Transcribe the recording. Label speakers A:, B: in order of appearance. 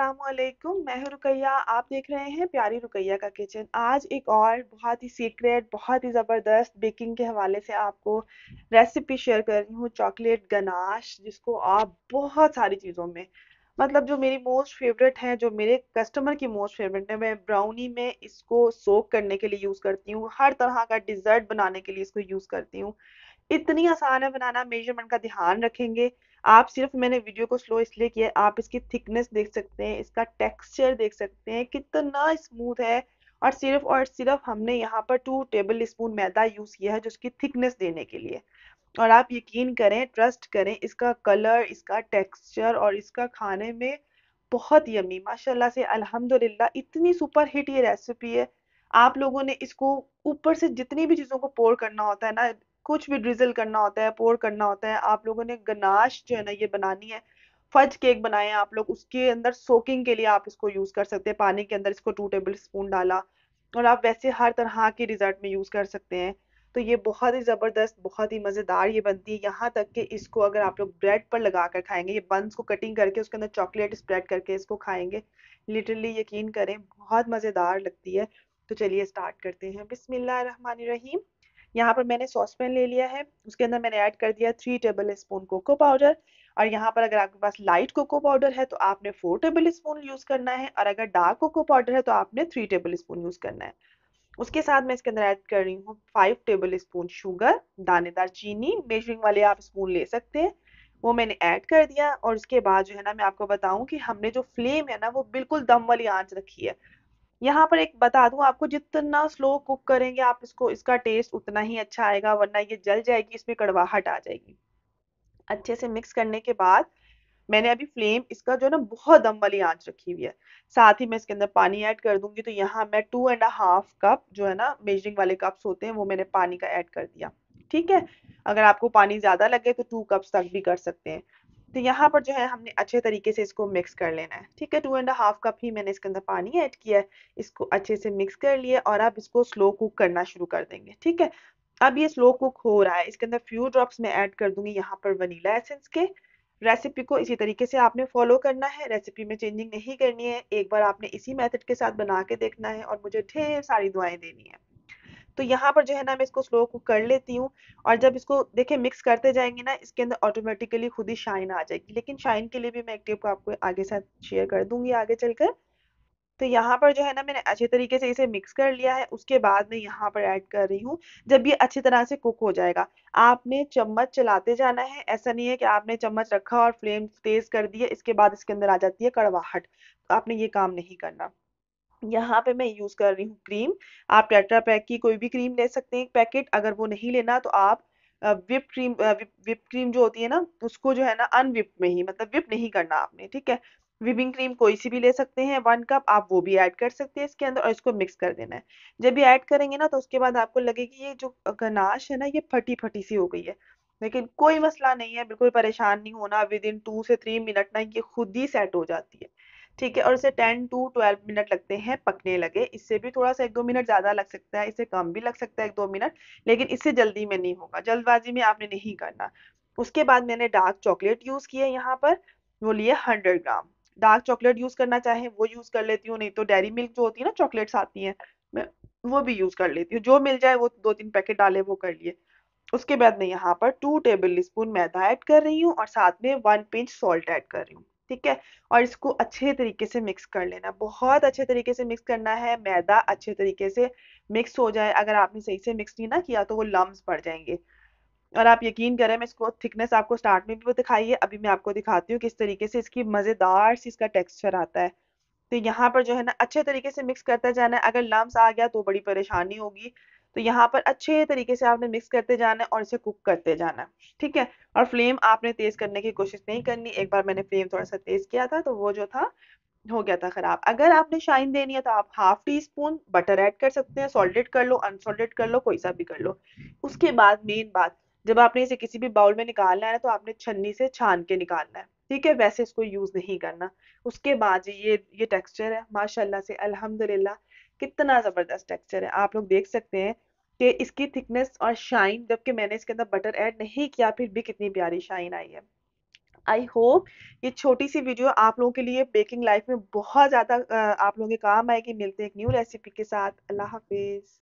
A: अल्लाम मैं हूँ रुकैया आप देख रहे हैं प्यारी रुकैया का किचन आज एक और बहुत ही सीक्रेट बहुत ही ज़बरदस्त बेकिंग के हवाले से आपको रेसिपी शेयर कर रही हूँ चॉकलेट गनाश जिसको आप बहुत सारी चीज़ों में मतलब जो मेरी मोस्ट फेवरेट है जो मेरे कस्टमर की मोस्ट फेवरेट है मैं ब्राउनी में इसको सोक करने के लिए यूज़ करती हूँ हर तरह का डिज़र्ट बनाने के लिए इसको यूज़ करती हूँ इतनी आसान है बनाना मेजरमेंट का ध्यान रखेंगे आप सिर्फ मैंने वीडियो को स्लो इसलिए किया आप इसकी थिकनेस देख सकते हैं इसका टेक्सचर देख सकते हैं कितना स्मूथ है और सिर्फ और सिर्फ हमने यहाँ पर टू टेबल स्पून मैदा यूज़ किया है जो इसकी थिकनेस देने के लिए और आप यकीन करें ट्रस्ट करें इसका कलर इसका टेक्सचर और इसका खाने में बहुत यमी माशाल्लाह से अल्हम्दुलिल्लाह इतनी सुपर हिट ये रेसिपी है आप लोगों ने इसको ऊपर से जितनी भी चीज़ों को पोर करना होता है ना कुछ भी ड्रिजल करना होता है पोर करना होता है आप लोगों ने गनाश जो है ना ये बनानी है फज केक बनाए आप लोग उसके अंदर सोकिंग के लिए आप इसको यूज़ कर सकते हैं पानी के अंदर इसको टू टेबल स्पून डाला और आप वैसे हर तरह के डिज़र्ट में यूज़ कर सकते हैं तो ये बहुत ही ज़बरदस्त बहुत ही मज़ेदार ये बनती है यहाँ तक कि इसको अगर आप लोग ब्रेड पर लगा कर खाएंगे ये बंस को कटिंग करके उसके अंदर चॉकलेट स्प्रेड करके इसको खाएंगे लिटरली यकीन करें बहुत मज़ेदार लगती है तो चलिए स्टार्ट करते हैं रहमान रहीम यहाँ पर मैंने सॉसपैन ले लिया है उसके अंदर मैंने ऐड कर दिया three tablespoon cocoa powder और यहाँ पर अगर आपके पास लाइट कोको पाउडर है तो आपने फोर टेबल स्पून यूज़ करना है और अगर डार्क कोको पाउडर है तो आपने थ्री टेबल स्पून यूज़ करना है उसके साथ मैं इसके अंदर ऐड कर रही हूँ फाइव टेबल स्पून शुगर दानेदार चीनी मेजरिंग वाले आप स्पून ले सकते हैं वो मैंने ऐड कर दिया और उसके बाद जो है ना मैं आपको बताऊं कि हमने जो फ्लेम है ना वो बिल्कुल दम वाली आंच रखी है यहाँ पर एक बता दूं आपको जितना स्लो कुक करेंगे आप इसको इसका टेस्ट उतना ही अच्छा आएगा वरना ये जल जाएगी इसमें कड़वाहट आ जाएगी अच्छे से मिक्स करने के बाद मैंने अभी फ्लेम इसका जो ना बहुत दम वाली आंच रखी हुई है साथ ही मैं इसके अंदर पानी ऐड कर दूंगी तो यहाँ मैं टू एंड हाफ कप जो है ना मेजरिंग वाले कप्स होते हैं वो मैंने पानी का ऐड कर दिया ठीक है अगर आपको पानी ज़्यादा लगे तो टू कप्स तक भी कर सकते हैं तो यहाँ पर जो है हमने अच्छे तरीके से इसको मिक्स कर लेना है ठीक है टू एंड हाफ कप ही मैंने इसके अंदर पानी ऐड किया है इसको अच्छे से मिक्स कर लिया और अब इसको स्लो कुक करना शुरू कर देंगे ठीक है अब ये स्लो कुक हो रहा है इसके अंदर फ्यू ड्रॉप्स मैं ऐड कर दूंगी यहाँ पर वनीला एसेंस के रेसिपी को इसी तरीके से आपने फॉलो करना है रेसिपी में चेंजिंग नहीं करनी है एक बार आपने इसी मेथड के साथ बना के देखना है और मुझे ढेर सारी दुआएं देनी है तो यहाँ पर जो है ना मैं इसको स्लो कुक कर लेती हूँ और जब इसको देखिए मिक्स करते जाएंगे ना इसके अंदर ऑटोमेटिकली खुद ही शाइन आ जाएगी लेकिन शाइन के लिए भी मैं एक टिप आपको आगे साथ शेयर कर दूंगी आगे चलकर तो यहाँ पर जो है ना मैंने अच्छे तरीके से इसे मिक्स कर लिया है उसके बाद मैं यहाँ पर ऐड कर रही हूँ जब ये अच्छी तरह से कुक हो जाएगा आपने चम्मच चलाते जाना है ऐसा नहीं है कि आपने चम्मच रखा और फ्लेम तेज कर दिया इसके बाद इसके अंदर आ जाती है कड़वाहट तो आपने ये काम नहीं करना यहाँ पे मैं यूज़ कर रही हूँ क्रीम आप टेट्रा पैक की कोई भी क्रीम ले सकते हैं एक पैकेट अगर वो नहीं लेना तो आप whip cream whip, whip cream जो होती है ना उसको जो है ना अनविप में ही मतलब विप नहीं करना आपने ठीक है विपिंग क्रीम कोई सी भी ले सकते हैं वन कप आप वो भी ऐड कर सकते हैं इसके अंदर और इसको मिक्स कर देना है जब भी ऐड करेंगे ना तो उसके बाद आपको लगेगी ये जो गनाश है ना ये फटी फटी सी हो गई है लेकिन कोई मसला नहीं है बिल्कुल परेशान नहीं होना विद इन टू से थ्री मिनट ना ये खुद ही सेट हो जाती है ठीक है और इसे टेन टू ट्वेल्व मिनट लगते हैं पकने लगे इससे भी थोड़ा सा एक दो मिनट ज़्यादा लग सकता है इससे कम भी लग सकता है एक दो मिनट लेकिन इससे जल्दी में नहीं होगा जल्दबाजी में आपने नहीं करना उसके बाद मैंने डार्क चॉकलेट यूज़ किया यहाँ पर वो लिए hundred gram dark chocolate use करना चाहे वो यूज़ कर लेती हूँ नहीं तो डेयरी मिल्क जो होती है ना चॉकलेट्स आती हैं मैं वो भी यूज़ कर लेती हूँ जो मिल जाए वो दो तीन पैकेट डाले वो कर लिए उसके बाद मैं यहाँ पर टू टेबल स्पून मैदा ऐड कर रही हूँ और साथ में वन पिंच सॉल्ट ऐड कर रही हूँ ठीक है और इसको अच्छे तरीके से मिक्स कर लेना बहुत अच्छे तरीके से मिक्स करना है मैदा अच्छे तरीके से मिक्स हो जाए अगर आपने सही से मिक्स नहीं ना किया तो वो लम्ब पड़ जाएंगे और आप यकीन करें मैं इसको थिकनेस आपको स्टार्ट में भी दिखाई है अभी मैं आपको दिखाती हूँ किस तरीके से इसकी मज़ेदार सी इसका टेक्स्चर आता है तो यहाँ पर जो है ना अच्छे तरीके से मिक्स करता जाना है अगर लम्ब आ गया तो बड़ी परेशानी होगी तो यहाँ पर अच्छे तरीके से आपने मिक्स करते जाना है और इसे कुक करते जाना है ठीक है और फ्लेम आपने तेज करने की कोशिश नहीं करनी एक बार मैंने फ्लेम थोड़ा सा तेज किया था तो वो जो था हो गया था खराब अगर आपने शाइन देनी है तो आप half teaspoon butter add कर सकते हैं सॉल्टेड कर लो अनसॉल्टेड कर लो कोई सा भी कर लो उसके बाद मेन बात जब आपने इसे किसी भी बाउल में निकालना है तो आपने छन्नी से छान के निकालना है ठीक है वैसे इसको यूज नहीं करना उसके बाद ये ये टेक्सचर है माशाल्लाह से अल्हम्दुलिल्लाह कितना जबरदस्त टेक्सचर है आप लोग देख सकते हैं कि इसकी थिकनेस और शाइन जबकि मैंने इसके अंदर बटर ऐड नहीं किया फिर भी कितनी प्यारी शाइन आई है आई होप ये छोटी सी वीडियो आप लोगों के लिए बेकिंग लाइफ में बहुत ज़्यादा आप लोगों के काम आएगी मिलते हैं एक न्यू रेसिपी के साथ अल्लाह हाफिज़